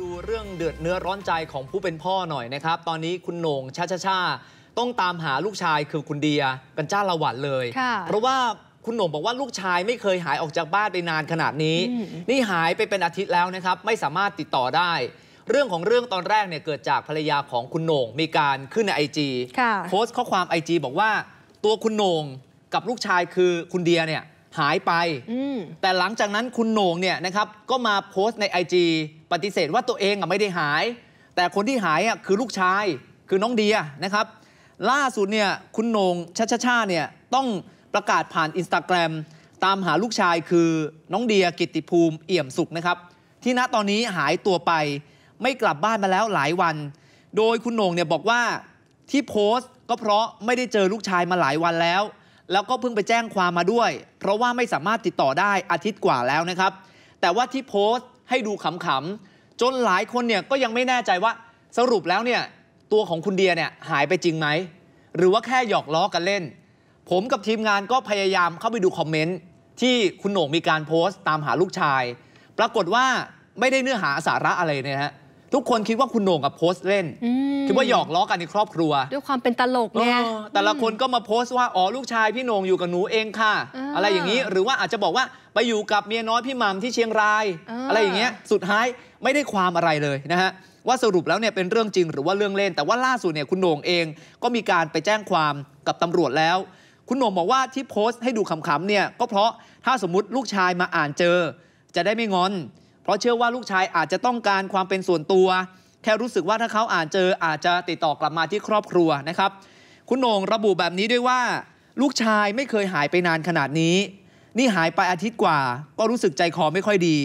ดูเรื่องเดือดเนื้อร้อนใจของผู้เป็นพ่อหน่อยนะครับ ตอนนี้คุณโหน่งชาชาชาต้องตามหาลูกชายคือคุณเดียกันจ้าละวัดเลย เพราะว่าคุณหน่งบอกว่าลูกชายไม่เคยหายออกจากบ้านไปนานขนาดนี้ นี่หายไปเป็นอาทิตย์แล้วนะครับ ไม่สามารถติดต่อได้เรื่องของเรื่องตอนแรกเนี่ยเกิดจากภรรยาของคุณโหน่งมีการขึ้นในไอจีโพสต์ข้อความไอจีบอกว่า ตัวคุณโหน่งกับลูกชายคือคุณเดียเนี่ยหายไปแต่หลังจากนั้นคุณโหน่งเนี่ยนะครับ ก็มาโพสต์ใน IG ปฏิเสธว่าตัวเองอ่ะไม่ได้หาย แต่คนที่หายอ่ะคือลูกชายคือน้องเดียนะครับ ล่าสุดเนี่ยคุณโหน่งชาชาชาเนี่ยต้องประกาศผ่านอินสตาแกรมตามหาลูกชายคือน้องเดียกิติภูมิเอี่ยมสุขนะครับ ที่ณตอนนี้หายตัวไป ไม่กลับบ้านมาแล้วหลายวัน โดยคุณโหน่งเนี่ยบอกว่าที่โพสต์ก็เพราะไม่ได้เจอลูกชายมาหลายวันแล้วแล้วก็เพิ่งไปแจ้งความมาด้วย เพราะว่าไม่สามารถติดต่อได้อาทิตย์กว่าแล้วนะครับ แต่ว่าที่โพสต์ให้ดูขำๆ จนหลายคนเนี่ยก็ยังไม่แน่ใจว่าสรุปแล้วเนี่ยตัวของคุณเดียเนี่ยหายไปจริงไหม หรือว่าแค่หยอกล้อกันเล่น ผมกับทีมงานก็พยายามเข้าไปดูคอมเมนต์ที่คุณโหน่งมีการโพสต์ตามหาลูกชาย ปรากฏว่าไม่ได้เนื้อหาสาระอะไรเนี่ยฮะทุกคนคิดว่าคุณโหน่งกับโพสต์เล่น คิดว่าหยอกล้อกันในครอบครัว ด้วยความเป็นตลกเนี่ยแต่ละคนก็มาโพสต์ว่า อ๋อ ลูกชายพี่โหน่งอยู่กับหนูเองค่ะ อะไรอย่างนี้หรือว่าอาจจะบอกว่า ไปอยู่กับเมียน้อยพี่มัมที่เชียงราย อะไรอย่างเงี้ย สุดท้ายไม่ได้ความอะไรเลยนะฮะว่าสรุปแล้วเนี่ย เป็นเรื่องจริงหรือว่าเรื่องเล่น แต่ว่าล่าสุดเนี่ยคุณโหน่งเองก็มีการไปแจ้งความกับตำรวจแล้ว คุณโหน่งบอกว่าที่โพสต์ให้ดูขำๆเนี่ยก็เพราะถ้าสมมติลูกชายมาอ่านเจอ จะได้ไม่งอนเพราะเชื่อว่าลูกชายอาจจะต้องการความเป็นส่วนตัว แค่รู้สึกว่าถ้าเขาอ่านเจออาจจะติดต่อกลับมาที่ครอบครัวนะครับ คุณโหน่งระบุแบบนี้ด้วยว่า ลูกชายไม่เคยหายไปนานขนาดนี้ นี่หายไปอาทิตย์กว่า ก็รู้สึกใจคอไม่ค่อยดี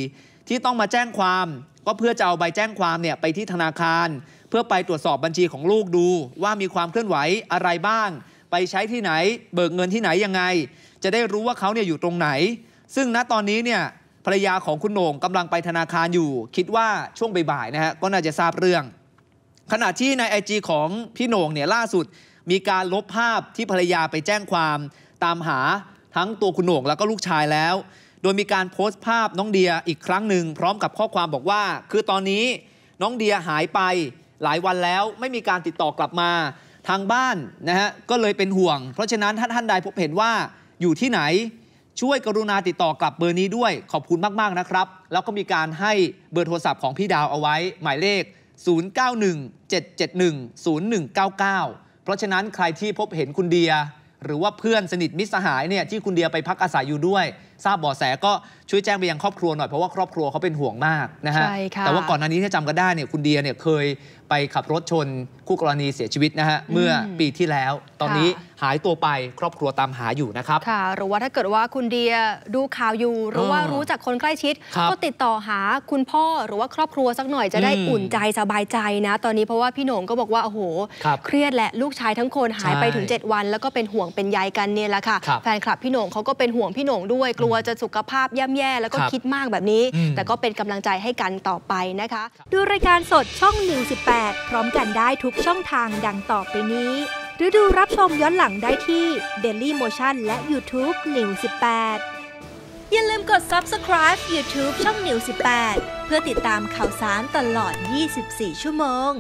ที่ต้องมาแจ้งความ ก็เพื่อจะเอาใบแจ้งความเนี่ยไปที่ธนาคาร เพื่อไปตรวจสอบบัญชีของลูกดู ว่ามีความเคลื่อนไหวอะไรบ้าง ไปใช้ที่ไหน เบิกเงินที่ไหนยังไง จะได้รู้ว่าเขาเนี่ยอยู่ตรงไหน ซึ่งณตอนนี้เนี่ยภรรยาของคุณโหน่งกำลังไปธนาคารอยู่ คิดว่าช่วงบ่ายๆนะฮะก็น่าจะทราบเรื่องขณะที่ในไอจีของพี่โหน่งเนี่ยล่าสุด มีการลบภาพที่ภรรยาไปแจ้งความ ตามหาทั้งตัวคุณโหน่งแล้วก็ลูกชายแล้ว โดยมีการโพสต์ภาพน้องเดียอีกครั้งหนึ่งพร้อมกับข้อความบอกว่า คือตอนนี้ น้องเดียหายไปหลายวันแล้วไม่มีการติดต่อกลับมาทางบ้านนะฮะก็เลยเป็นห่วง เพราะฉะนั้นถ้าท่านใดพบเห็นว่าอยู่ที่ไหนช่วยกรุณาติดต่อกลับเบอร์นี้ด้วยขอบคุณมาก ๆ นะครับ แล้วก็มีการให้เบอร์โทรศัพท์ของพี่ดาวเอาไว้หมายเลข 0917710199 เพราะฉะนั้นใครที่พบเห็นคุณเดีย หรือว่าเพื่อนสนิทมิตรสหายเนี่ยที่คุณเดียไปพักอาศัยอยู่ด้วยทราบเบาะแสก็ช่วยแจ้งไปยังครอบครัวหน่อยเพราะว่าครอบครัวเขาเป็นห่วงมากนะฮะใช่ค่ะแต่ว่าก่อนหน้านี้ถ้าจำกันได้เนี่ยคุณเดียเนี่ยเคยไปขับรถชนคู่กรณีเสียชีวิตนะฮะเมื่อปีที่แล้วตอนนี้หายตัวไปครอบครัวตามหาอยู่นะครับค่ะหรือว่าถ้าเกิดว่าคุณเดียดูข่าวอยู่ หรือว่ารู้จักคนใกล้ชิด ก็ติดต่อหาคุณพ่อหรือว่าครอบครัวสักหน่อยจะได้อุ่นใจสบายใจนะตอนนี้เพราะว่าพี่โหน่งก็บอกว่าโอ้โหคเครียดแหละลูกชายทั้งคนหายไปถึง7วัน แล้วก็เป็นห่วงเป็นใยกันเนี่ยแหละค่ะคแฟนคลับพี่โหน่งเขาก็เป็นห่วงพี่โหนงด้วยกลััวจะสุขภาพแย่ๆแล้วก็คิดมากแบบนี้ แต่ก็เป็นกำลังใจให้กันต่อไปนะคะดูรายการสดช่อง118พร้อมกันได้ทุกช่องทางดังต่อไปนี้ หรือดูรับชมย้อนหลังได้ที่ Daily Motion และ YouTube 118อย่าลืมกด subscribe YouTube ช่อง New 18เพื่อติดตามข่าวสารตลอด 24 ชั่วโมง